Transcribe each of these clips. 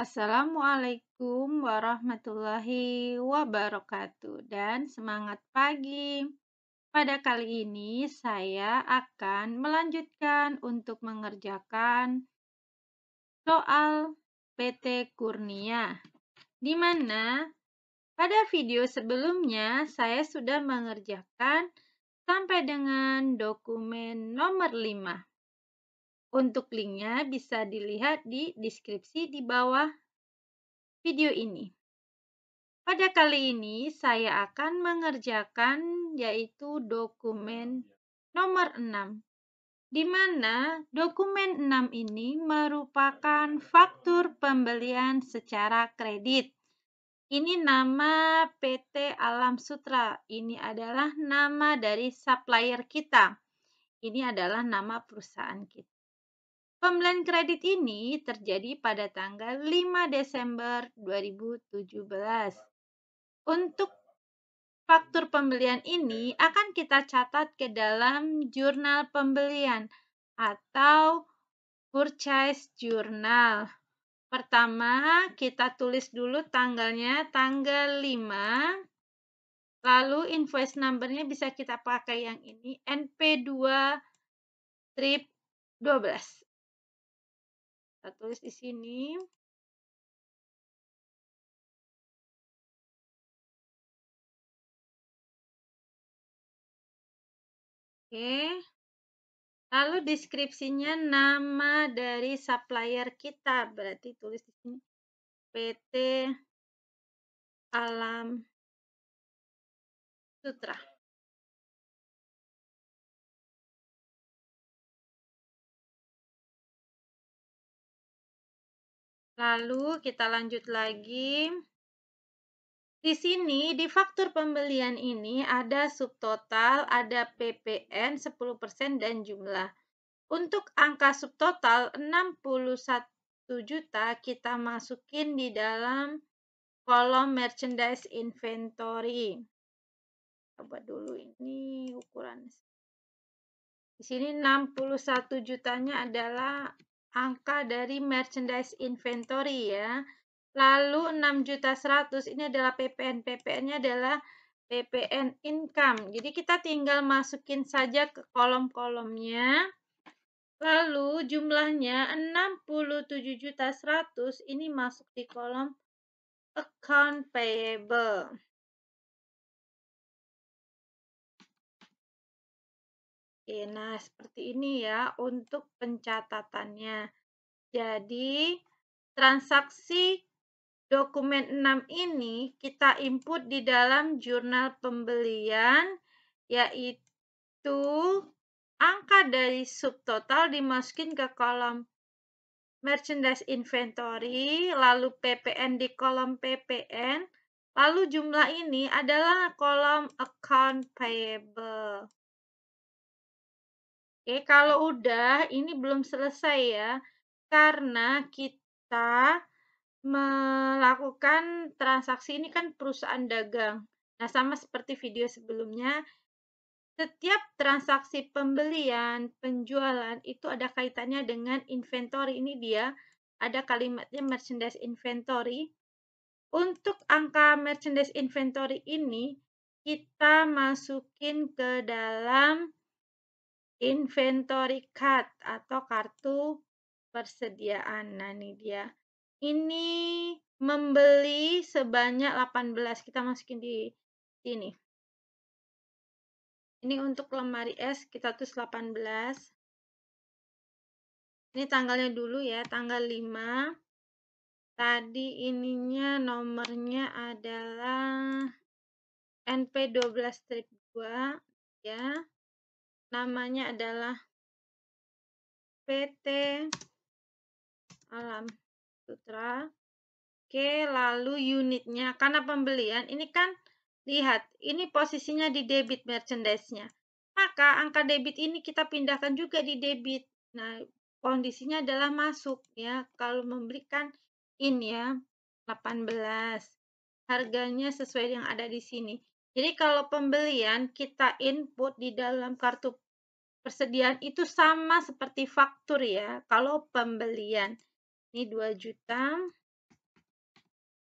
Assalamualaikum warahmatullahi wabarakatuh dan semangat pagi. Pada kali ini saya akan melanjutkan untuk mengerjakan soal PT Kurnia. Di mana pada video sebelumnya saya sudah mengerjakan sampai dengan dokumen nomor 5. Untuk linknya bisa dilihat di deskripsi di bawah video ini. Pada kali ini saya akan mengerjakan yaitu dokumen iya, iya. nomor 6 di mana dokumen 6 ini merupakan faktur pembelian secara kredit. Ini nama PT Alam Sutra. Ini adalah nama dari supplier kita. Ini adalah nama perusahaan kita. Pembelian kredit ini terjadi pada tanggal 5 Desember 2017. Untuk faktur pembelian ini akan kita catat ke dalam jurnal pembelian atau purchase journal. Pertama, kita tulis dulu tanggalnya, tanggal 5. Lalu invoice number numbernya bisa kita pakai yang ini NP2 trip 12. Kita tulis di sini. Oke. Lalu deskripsinya nama dari supplier kita. Berarti tulis di sini PT Alam Sutra. Lalu kita lanjut lagi. Di sini di faktur pembelian ini ada subtotal, ada PPN 10% dan jumlah. Untuk angka subtotal 61 juta kita masukin di dalam kolom merchandise inventory. Coba dulu ini ukuran. Di sini 61 jutanya adalah angka dari merchandise inventory ya. Lalu 6 juta 100 ini adalah PPN. PPN-nya adalah PPN income. Jadi kita tinggal masukin saja ke kolom-kolomnya. Lalu jumlahnya 67 juta 100 ini masuk di kolom account payable. Oke, nah seperti ini ya untuk pencatatannya. Jadi, transaksi dokumen 6 ini kita input di dalam jurnal pembelian, yaitu angka dari subtotal dimasukin ke kolom merchandise inventory, lalu PPN di kolom PPN, lalu jumlah ini adalah kolom account payable. Oke, kalau udah ini belum selesai ya. Karena kita melakukan transaksi ini kan perusahaan dagang. Nah, sama seperti video sebelumnya, setiap transaksi pembelian, penjualan itu ada kaitannya dengan inventory. Ini dia, ada kalimatnya merchandise inventory. Untuk angka merchandise inventory ini, kita masukin ke dalam inventory card atau kartu persediaan. Nah, ini dia. Ini membeli sebanyak 18. Kita masukin di sini. Ini untuk lemari es kita tulis 18. Ini tanggalnya dulu ya, tanggal 5. Tadi ininya nomornya adalah NP12-2 ya namanya adalah PT Alam Sutra. Oke, lalu unitnya karena pembelian ini kan lihat ini posisinya di debit merchandise-nya. Maka angka debit ini kita pindahkan juga di debit. Nah, kondisinya adalah masuk ya. Kalau memberikan ini ya 18. Harganya sesuai yang ada di sini. Jadi kalau pembelian kita input di dalam kartu persediaan itu sama seperti faktur ya. Kalau pembelian ini 2 juta.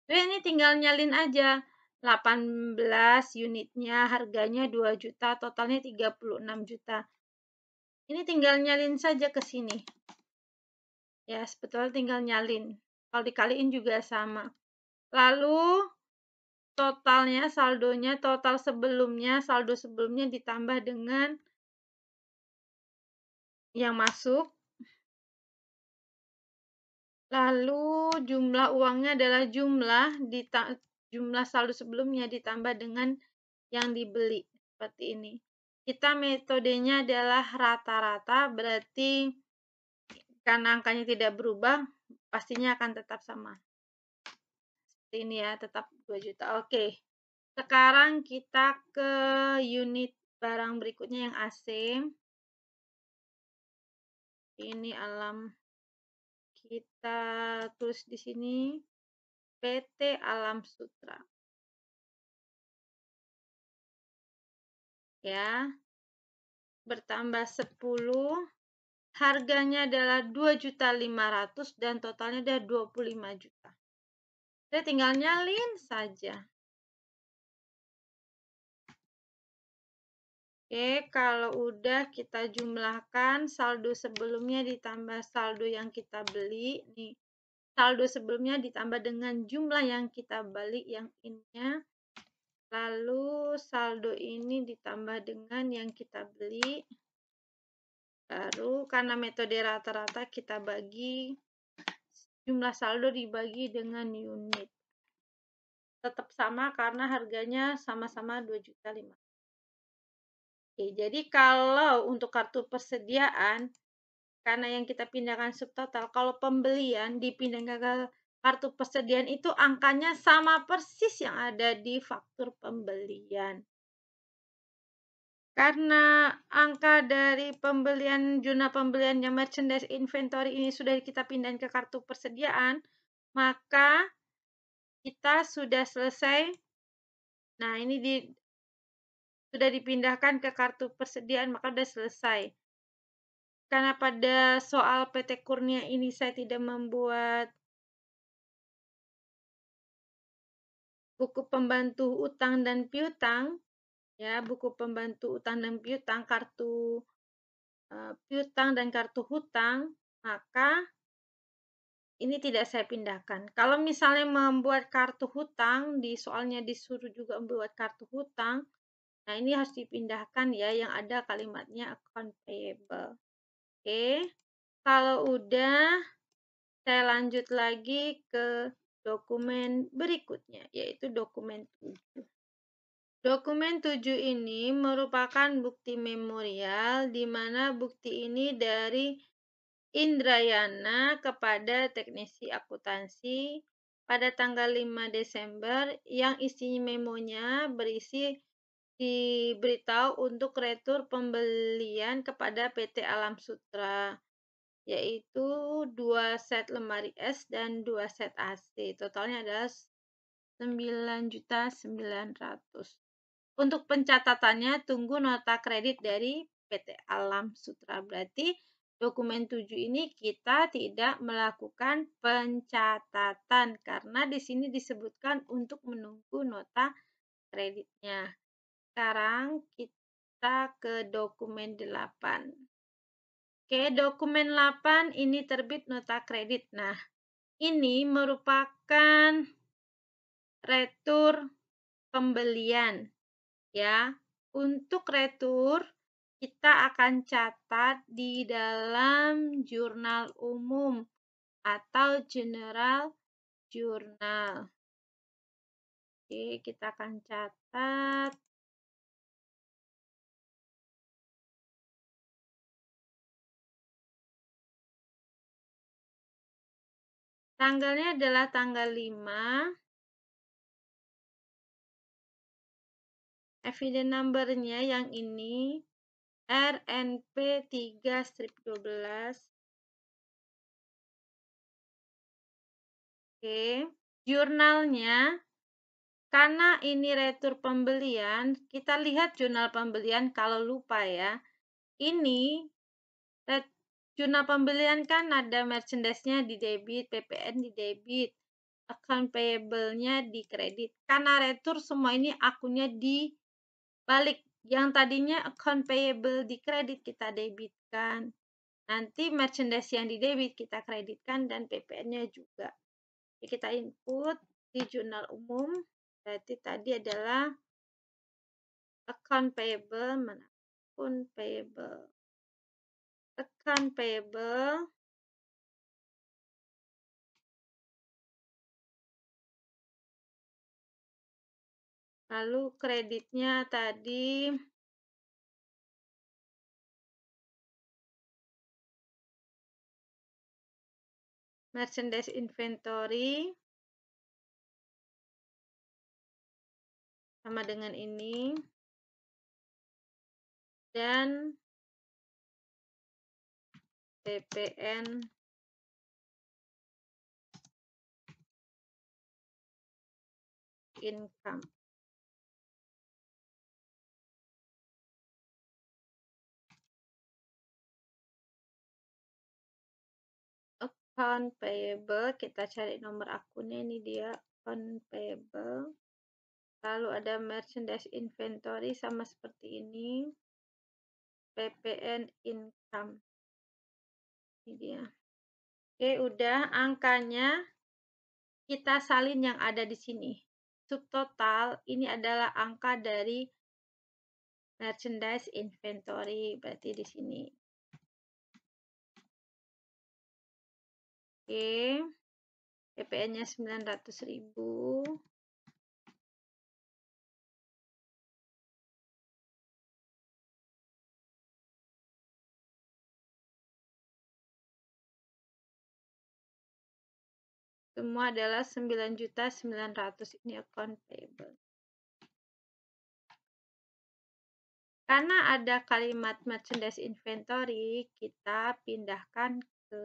ini tinggal nyalin aja. 18 unitnya harganya 2 juta, totalnya 36 juta. Ini tinggal nyalin saja ke sini. Ya, sebetulnya tinggal nyalin. Kalau dikaliin juga sama. Lalu totalnya saldonya total sebelumnya saldo sebelumnya ditambah dengan yang masuk lalu jumlah uangnya adalah jumlah di jumlah saldo sebelumnya ditambah dengan yang dibeli seperti ini kita metodenya adalah rata-rata berarti karena angkanya tidak berubah pastinya akan tetap sama ini ya, tetap 2 juta. Oke. Okay. Sekarang kita ke unit barang berikutnya yang AC. Ini alam kita tulis di sini PT Alam Sutra. Ya. Bertambah 10 harganya adalah 2.500 dan totalnya adalah 25 juta. Kita tinggal nyalin saja. Oke, kalau udah kita jumlahkan saldo sebelumnya ditambah saldo yang kita beli. Nih, saldo sebelumnya ditambah dengan jumlah yang kita beli yang innya, Lalu saldo ini ditambah dengan yang kita beli. Baru karena metode rata-rata kita bagi Jumlah saldo dibagi dengan unit. Tetap sama karena harganya sama-sama 2.500. Oke, jadi kalau untuk kartu persediaan, karena yang kita pindahkan subtotal, kalau pembelian dipindahkan ke kartu persediaan itu angkanya sama persis yang ada di faktur pembelian. Karena angka dari pembelian jurnal pembeliannya merchandise inventory ini sudah kita pindah ke kartu persediaan, maka kita sudah selesai. Nah, ini di sudah dipindahkan ke kartu persediaan, maka sudah selesai. Karena pada soal PT Kurnia ini saya tidak membuat buku pembantu utang dan piutang, ya buku pembantu utang dan piutang kartu uh, piutang dan kartu hutang maka ini tidak saya pindahkan. Kalau misalnya membuat kartu hutang, di soalnya disuruh juga membuat kartu hutang, nah ini harus dipindahkan ya, yang ada kalimatnya account payable. Oke, okay. kalau udah, saya lanjut lagi ke dokumen berikutnya, yaitu dokumen 7. Dokumen 7 ini merupakan bukti memorial di mana bukti ini dari Indrayana kepada teknisi akuntansi pada tanggal 5 Desember yang isinya memonya berisi diberitahu untuk retur pembelian kepada PT Alam Sutra yaitu dua set lemari es dan dua set AC. Totalnya adalah 9.900. Untuk pencatatannya, tunggu nota kredit dari PT Alam Sutra. Berarti dokumen 7 ini kita tidak melakukan pencatatan karena di sini disebutkan untuk menunggu nota kreditnya. Sekarang kita ke dokumen 8. Oke, dokumen 8 ini terbit nota kredit. Nah, ini merupakan retur pembelian ya. Untuk retur kita akan catat di dalam jurnal umum atau general jurnal. Oke, kita akan catat Tanggalnya adalah tanggal 5 Evident numbernya yang ini RNP 3 strip 12 oke jurnalnya karena ini retur pembelian kita lihat jurnal pembelian kalau lupa ya ini jurnal pembelian kan ada merchandise-nya di debit, PPN di debit, account payable-nya di kredit. Karena retur semua ini akunnya di balik yang tadinya account payable di kredit kita debitkan. Nanti merchandise yang di debit kita kreditkan dan PPN-nya juga. Jadi kita input di jurnal umum. Berarti tadi adalah account payable mana? Account payable. Account payable Lalu kreditnya tadi merchandise inventory sama dengan ini dan TPN income. account payable kita cari nomor akunnya ini dia account payable lalu ada merchandise inventory sama seperti ini PPN income ini dia oke udah angkanya kita salin yang ada di sini subtotal ini adalah angka dari merchandise inventory berarti di sini Oke. E PPN-nya 900.000. Semua adalah 9.900 ini account payable. Karena ada kalimat merchandise inventory, kita pindahkan ke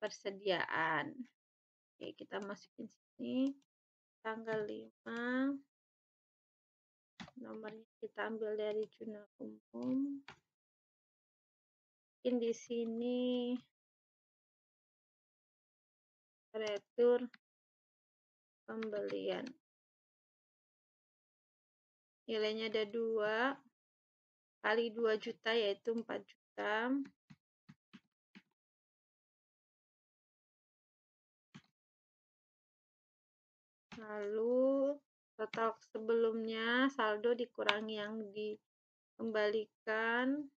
persediaan. Oke, kita masukin sini tanggal 5 nomornya kita ambil dari jurnal umum. Mungkin di sini retur pembelian. Nilainya ada dua kali 2 juta yaitu 4 juta. lalu total sebelumnya saldo dikurangi yang dikembalikan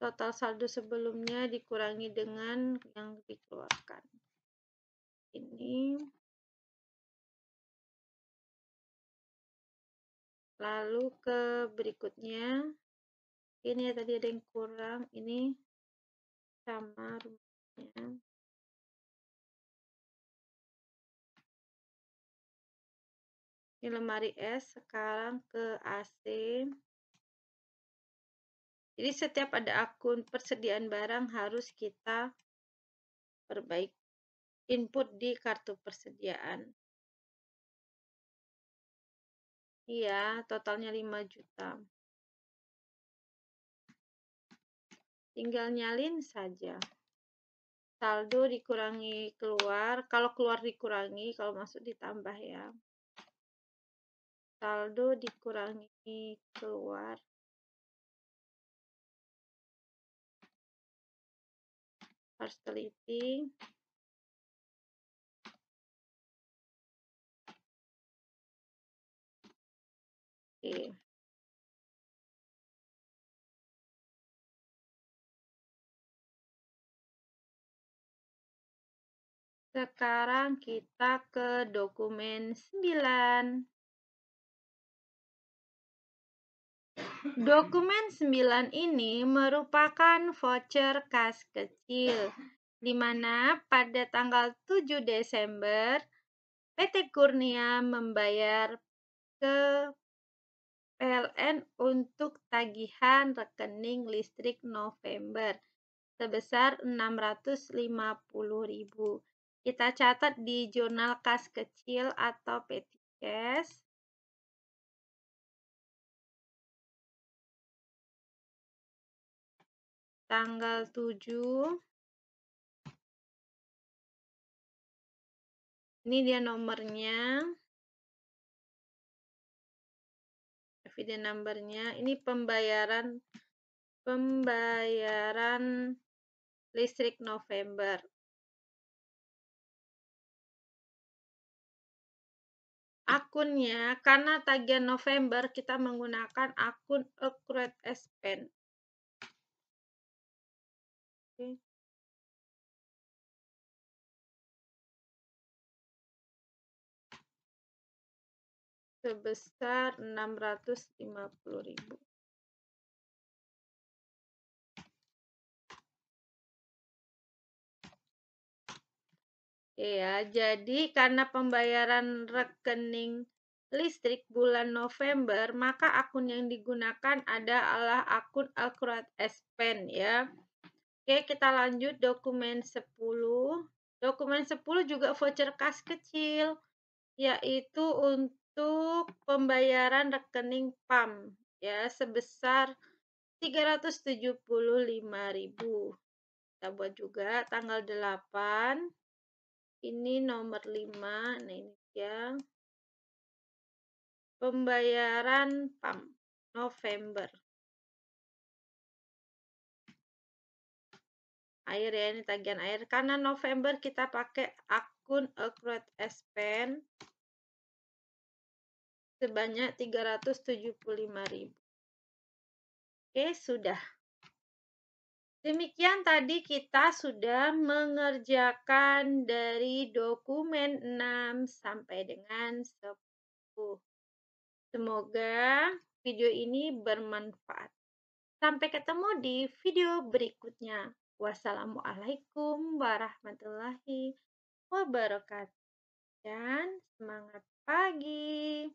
total saldo sebelumnya dikurangi dengan yang dikeluarkan ini lalu ke berikutnya ini ya tadi ada yang kurang ini sama rumahnya Ini lemari es. Sekarang ke AC. Jadi setiap ada akun persediaan barang harus kita perbaiki input di kartu persediaan. Iya, totalnya 5 juta. Tinggal nyalin saja. Saldo dikurangi keluar, kalau keluar dikurangi, kalau masuk ditambah ya saldo dikurangi keluar parseliting oke Sekarang kita ke dokumen 9. Dokumen sembilan ini merupakan voucher kas kecil, di mana pada tanggal 7 Desember, PT Kurnia membayar ke PLN untuk tagihan rekening listrik November sebesar 650 ribu. Kita catat di jurnal kas kecil atau petty cash. tanggal 7 ini dia nomornya evidence nomornya, ini pembayaran pembayaran listrik November akunnya karena tagihan November kita menggunakan akun Accurate Spend Oke. sebesar 650.000. ya, jadi karena pembayaran rekening listrik bulan November, maka akun yang digunakan adalah akun Alkurat Spend ya. Oke, kita lanjut dokumen 10. Dokumen 10 juga voucher kas kecil, yaitu untuk pembayaran rekening PAM ya sebesar 375.000. Kita buat juga tanggal 8. Ini nomor 5. Nah, ini ya. Pembayaran PAM November. air ya ini tagihan air karena November kita pakai akun Accrued Expense sebanyak 375.000. Oke, sudah. Demikian tadi kita sudah mengerjakan dari dokumen 6 sampai dengan 10. Semoga video ini bermanfaat. Sampai ketemu di video berikutnya. Wassalamualaikum warahmatullahi wabarakatuh. Dan semangat pagi.